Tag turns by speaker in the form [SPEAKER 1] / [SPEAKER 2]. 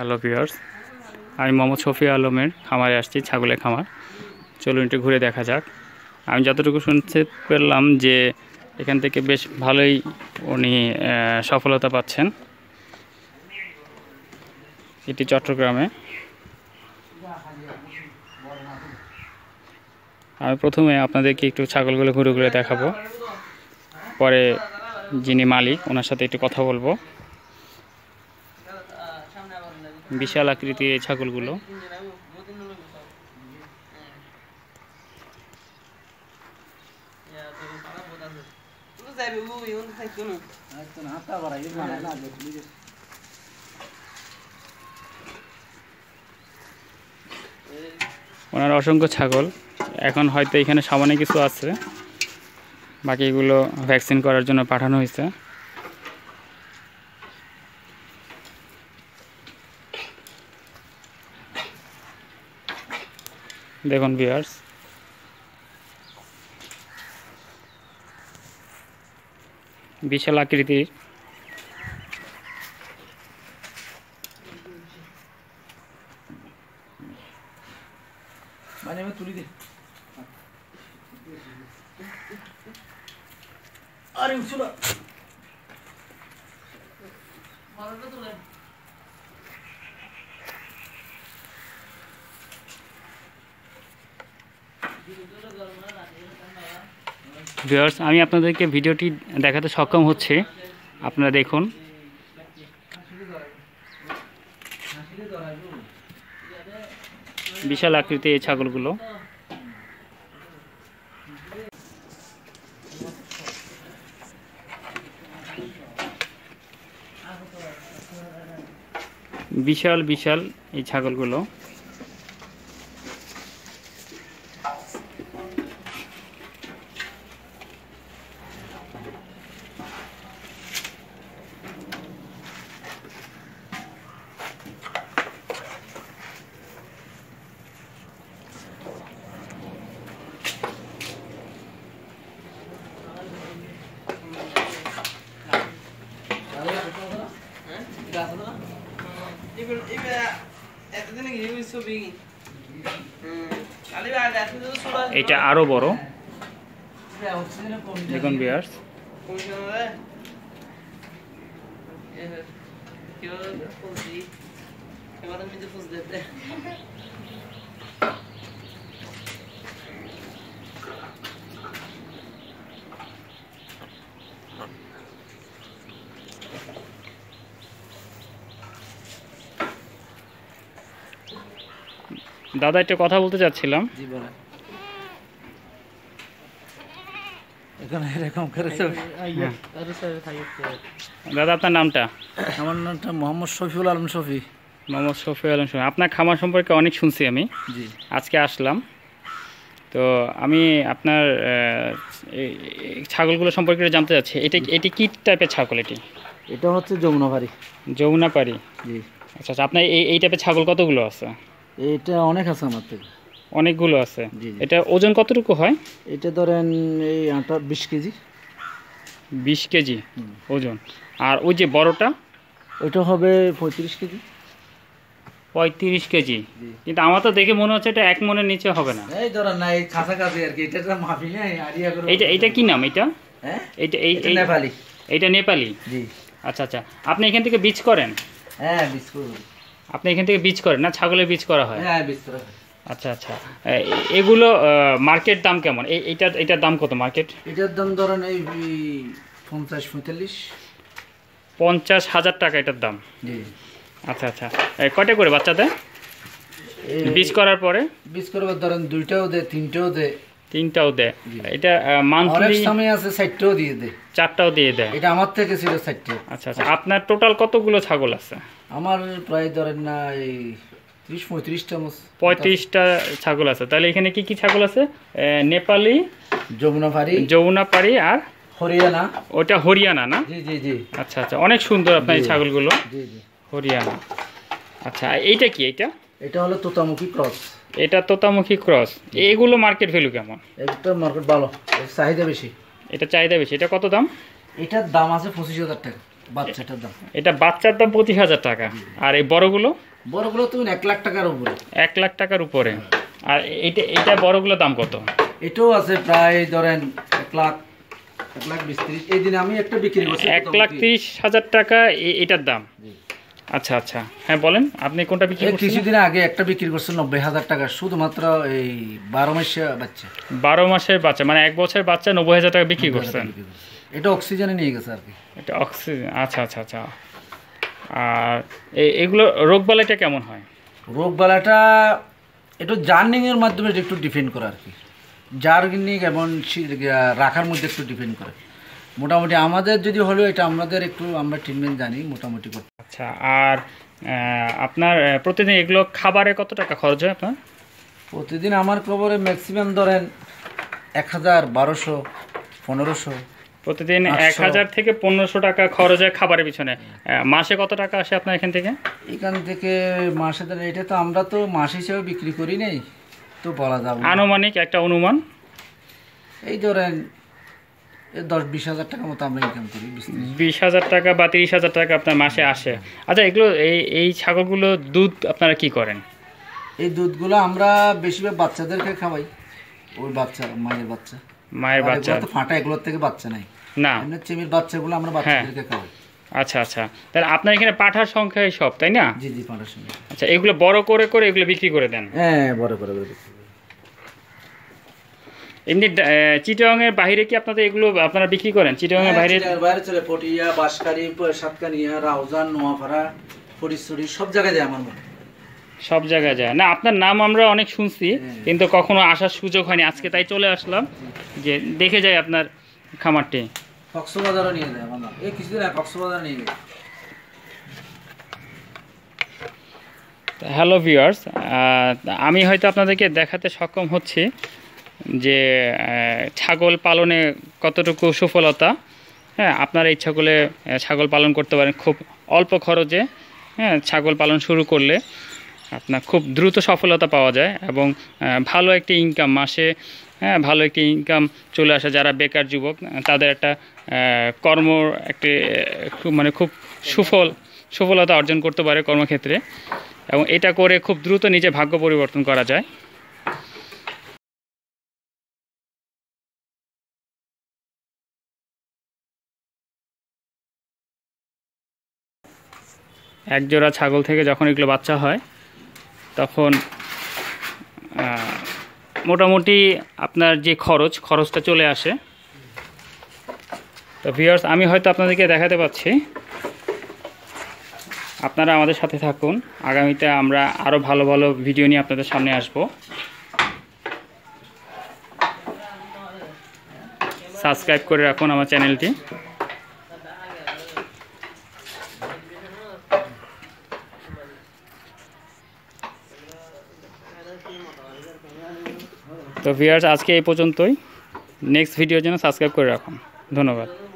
[SPEAKER 1] Hello viewers আমি মোহাম্মদ শফি আলমের খামারে আসছি ছাগলের খামার চলুন একটু ঘুরে দেখা যাক আমি যতটুকু শুনতে পেলাম যে এখান থেকে বেশ ভালোই উনি সফলতা পাচ্ছেন এটি চট্টগ্রামে আমি প্রথমে আপনাদেরকে একটু ছাগলগুলো ঘুরে ঘুরে দেখাবো পরে যিনি মালিক ওনার সাথে একটু কথা বলবো বিশাল আকৃতি এই ছাগলগুলো ওনার অসংখ্য ছাগল এখন হয়তো এখানে সামানে কিছু আছে বাকিগুলো ভ্যাকসিন করার জন্য পাঠানো হয়েছে দেখুন বিয়ার্স বিশাল আকৃতির আরে উঠছো না ভিউয়ার্স আমি আপনাদেরকে ভিডিওটি দেখাতে সক্ষম হচ্ছে আপনারা দেখুন বিশাল আকৃতি এই ছাগলগুলো বিশাল বিশাল এই ছাগলগুলো এটা আরো বড়
[SPEAKER 2] দেখুন বিয়ার্স কেউ
[SPEAKER 1] দাদা একটা কথা বলতে চাচ্ছিলাম হ্যাঁ। দাদা আপনার নামটা আমার নামটা মোহাম্মদ শফিউল আলম শফি মোহাম্মদ শফিউল আলম শফি আপনার খামার সম্পর্কে অনেক শুনছি আমি আজকে আসলাম তো আমি আপনার ছাগলগুলো সম্পর্কে জানতে চাচ্ছি এটা এটি কী টাইপের ছাগল এটি এটা হচ্ছে যমুনাপাড়ি যমুনাপাড়ি জি আচ্ছা আচ্ছা আপনার এই এই টাইপের ছাগল কতগুলো আছে
[SPEAKER 2] এটা অনেক আছে আমার থেকে
[SPEAKER 1] অনেকগুলো আছে এটা ওজন কতটুকু হয় এটা ধরেন এই আটা বিশ কেজি বিশ কেজি ওজন আর ওই যে বড়টা ওইটা হবে পঁয়ত্রিশ কেজি পঁয়ত্রিশ কেজি কিন্তু আমার তো দেখে মনে হচ্ছে এটা এক মনের নিচে হবে না এই ধরেন না
[SPEAKER 2] এই কাছাকাছি আর কি এটা মাফি নেই এটা
[SPEAKER 1] এটা কি নাম এটা হ্যাঁ এটা এই নেপালি এটা নেপালি জি আচ্ছা আচ্ছা আপনি এখান থেকে বীজ করেন
[SPEAKER 2] হ্যাঁ বীজ করুন
[SPEAKER 1] আপনি এখান থেকে বীজ করেন না ছাগলের বীজ করা হয় হ্যাঁ, আচ্ছা আচ্ছা এগুলো মার্কেট দাম কেমন এইটা এটার দাম কত মার্কেট এটার দাম ধরেন
[SPEAKER 2] এই পঞ্চাশ
[SPEAKER 1] পঁয়তাল্লিশ পঞ্চাশ হাজার টাকা এটার দাম আচ্ছা আচ্ছা কটা করে বাচ্চা দেয় বীজ করার পরে বীজ করবার ধরেন দুইটাও দেয় তিনটাও দেয় তিনটাও দেয় এটা মান্থলি সময় আছে চারটাও দিয়ে দেয় চারটাও দিয়ে দেয় এটা আমার থেকে ছিল চারটে আচ্ছা আচ্ছা আপনার টোটাল কতগুলো ছাগল আছে
[SPEAKER 2] আমার প্রায় ধরেন না এই ত্রিশ পঁয়ত্রিশটা পঁয়ত্রিশটা
[SPEAKER 1] ছাগল আছে তাহলে এখানে কি কি ছাগল আছে নেপালি যমুনাপাড়ি যমুনাপাড়ি আর হরিয়ানা ওটা হরিয়ানা না জি জি জি আচ্ছা আচ্ছা অনেক সুন্দর আপনার এই ছাগলগুলো জি জি হরিয়ানা আচ্ছা এইটা কি এটা এটা হলো তোতামুখী ক্রস এটা তোতামুখী ক্রস এগুলো মার্কেট ভ্যালু কেমন এটা মার্কেট ভালো চাহিদা বেশি এটা চাহিদা বেশি এটা কত দাম এটার
[SPEAKER 2] দাম আছে পঁচিশ হাজার টাকা
[SPEAKER 1] এটা বাচ্চার দাম পঁচিশ হাজার টাকা আর এই বড়গুলো বড়গুলো তুমি এক লাখ টাকার উপরে এক লাখ টাকার উপরে আর এটা এটা বড়গুলো দাম কত
[SPEAKER 2] এটাও আছে প্রায় ধরেন এক লাখ এক লাখ
[SPEAKER 1] হাজার টাকা এটার দাম আচ্ছা আচ্ছা হ্যাঁ বলেন আপনি কোনটা বিক্রি কিছুদিন
[SPEAKER 2] আগে একটা বিক্রি করছেন নব্বই হাজার টাকা শুধুমাত্র এই বারো মাসে বাচ্চা
[SPEAKER 1] বারো মাসের বাচ্চা মানে এক বছরের বাচ্চা নব্বই হাজার টাকা বিক্রি করছেন এটা অক্সিজেনে নিয়ে গেছে আর কি এটা অক্সিজেন আচ্ছা আচ্ছা আচ্ছা আর এগুলো রোগবালাইটা
[SPEAKER 2] কেমন হয় রোগবালাটা একটু জার্নিংয়ের মাধ্যমে একটু ডিফেন্ড করে আর কি জার্নিং এবং রাখার মধ্যে একটু ডিফেন্ড করে মোটামুটি আমাদের যদি হলেও এটা আমাদের একটু আমরা ট্রিটমেন্ট জানি মোটামুটি করতে আচ্ছা আর আপনার প্রতিদিন এগুলো খাবারে কত টাকা খরচ হয় আপনার প্রতিদিন আমার খবরে ম্যাক্সিমাম ধরেন এক হাজার বারোশো পনেরোশো প্রতিদিন এক হাজার
[SPEAKER 1] থেকে পনেরোশো টাকা খরচ হয় খাবারের পিছনে মাসে কত টাকা আসে আপনার এখান থেকে
[SPEAKER 2] এখান থেকে মাসে এটা তো আমরা তো মাস হিসেবে বিক্রি করি নেই তো বলা যাবে আনুমানিক একটা অনুমান এই ধরেন দশ বিশ হাজার টাকা মতো আমরা ইনকাম করি
[SPEAKER 1] বিশ হাজার টাকা বা তিরিশ হাজার টাকা আপনার মাসে আসে আচ্ছা এগুলো এই এই ছাগলগুলো দুধ আপনারা কি করেন
[SPEAKER 2] এই দুধগুলো আমরা বেশিরভাগ বাচ্চাদেরকে খাওয়াই ওই বাচ্চা মায়ের বাচ্চা মায়ের বাচ্চা তো ফাটা এগুলোর থেকে বাচ্চা নাই না চিমির বাচ্চাগুলো
[SPEAKER 1] আমরা বাচ্চাদেরকে হ্যাঁ। খাওয়াই আচ্ছা আচ্ছা তাহলে আপনার এখানে পাঠার সংখ্যাই সব তাই না জি জি পাঠার সংখ্যা আচ্ছা এগুলো বড় করে করে এগুলো বিক্রি করে দেন
[SPEAKER 2] হ্যাঁ বড় করে করে
[SPEAKER 1] এমনি চিটাং এর বাইরে কি আপনাদের এগুলো আপনারা বিক্রি করেন চিটাং এর বাইরে বাইরে
[SPEAKER 2] চলে পটিয়া বাঁশখালী সাতকানিয়া রাউজান নোয়াপাড়া ফরিসুরি সব জায়গায় যায় আমার
[SPEAKER 1] মনে সব জায়গায় যায় না আপনার নাম আমরা অনেক শুনছি কিন্তু কখনো আসার সুযোগ হয়নি আজকে তাই চলে আসলাম যে দেখে যাই আপনার খামারটি হ্যালো ভিউয়ার্স আমি হয়তো আপনাদেরকে দেখাতে সক্ষম হচ্ছি যে ছাগল পালনে কতটুকু সফলতা হ্যাঁ আপনারা এই ছাগলে ছাগল পালন করতে পারেন খুব অল্প খরচে হ্যাঁ ছাগল পালন শুরু করলে আপনার খুব দ্রুত সফলতা পাওয়া যায় এবং ভালো একটি ইনকাম মাসে হ্যাঁ ভালো একটি ইনকাম চলে আসে যারা বেকার যুবক তাদের একটা কর্ম একটি মানে খুব সুফল সফলতা অর্জন করতে পারে কর্মক্ষেত্রে এবং এটা করে খুব দ্রুত নিজে ভাগ্য পরিবর্তন করা যায় একজোড়া ছাগল থেকে যখন এগুলো বাচ্চা হয় তখন মোটামুটি আপনার যে খরচ খরচটা চলে আসে তো ভিওর্স আমি হয়তো আপনাদেরকে দেখাতে পাচ্ছি আপনারা আমাদের সাথে থাকুন আগামীতে আমরা আরও ভালো ভালো ভিডিও নিয়ে আপনাদের সামনে আসব সাবস্ক্রাইব করে রাখুন আমার চ্যানেলটি তো ভিউয়ার্স আজকে এই পর্যন্তই নেক্সট ভিডিওর জন্য সাবস্ক্রাইব করে রাখুন ধন্যবাদ